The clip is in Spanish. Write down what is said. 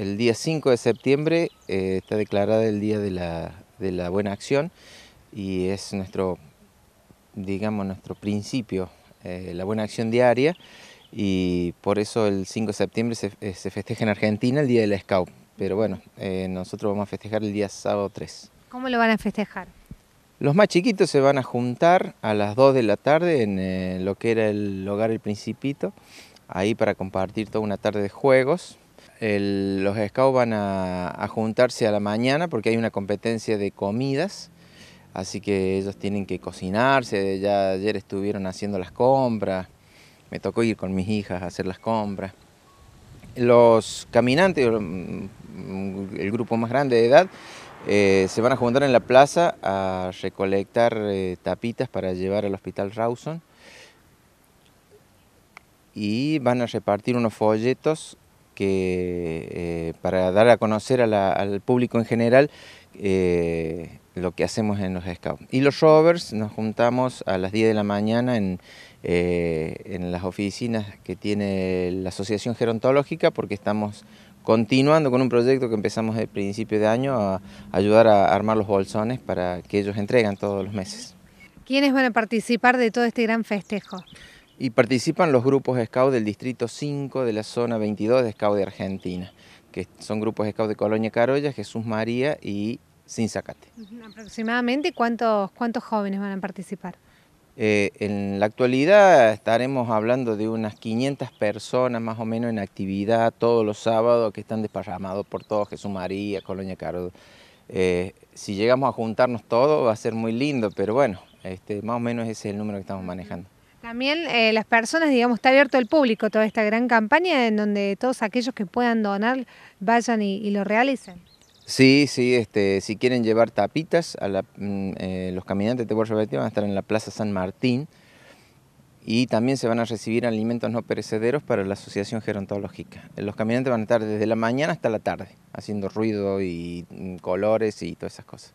el día 5 de septiembre eh, está declarada el Día de la, Buena Acción y es nuestro, digamos, nuestro principio, eh, la buena acción diaria y por eso el 5 de septiembre eh, se, festeja en Argentina el Día del Scout. Pero bueno, nosotros vamos a festejar el día sábado 3. ¿Cómo lo van a festejar? Los más chiquitos se van a juntar a las 2 de la tarde en lo que era el hogar El Principito, ahí para compartir toda una tarde de juegos los scouts van a, juntarse a la mañana porque hay una competencia de comidas, así que ellos tienen que cocinarse, ya ayer estuvieron haciendo las compras, me tocó ir con mis hijas a hacer las compras. Los caminantes, mm, el grupo más grande de edad, eh, se van a juntar en la plaza a recolectar eh, tapitas para llevar al hospital Rawson y van a repartir unos folletos que eh, para dar a conocer al público en general eh, lo que hacemos en los scouts. Y los rovers nos juntamos a las 10 de la mañana eh, en, las oficinas que tiene la Asociación Gerontológica porque estamos continuando con un proyecto que empezamos el principio de año a ayudar a armar los bolsones para que ellos entregan todos los meses. ¿Quiénes van a participar de todo este gran festejo? y participan los grupos Scout del Distrito 5 de la Zona 22 de Scout de Argentina, que son grupos Scout de Colonia Carolla, Jesús María y Sin Zacate. ¿Aproximadamente cuántos, jóvenes van a participar? Eh, en la actualidad estaremos hablando de unas 500 personas más o menos en actividad todos los sábados que están desparramados por todo Jesús María, Colonia Carolla. Eh, si llegamos a juntarnos todos va a ser muy lindo, pero bueno, este, más o menos ese es el número que estamos manejando. También eh, las personas, digamos, está abierto al público toda esta gran campaña en donde todos aquellos que puedan donar vayan y, lo realicen. Sí, sí, este, si quieren llevar tapitas, a mm, eh, los caminantes de Borja Betty van a estar en la Plaza San Martín y también se van a recibir alimentos no perecederos para la Asociación Gerontológica. Los caminantes van a estar desde la mañana hasta la tarde, haciendo ruido y mm, colores y todas esas cosas.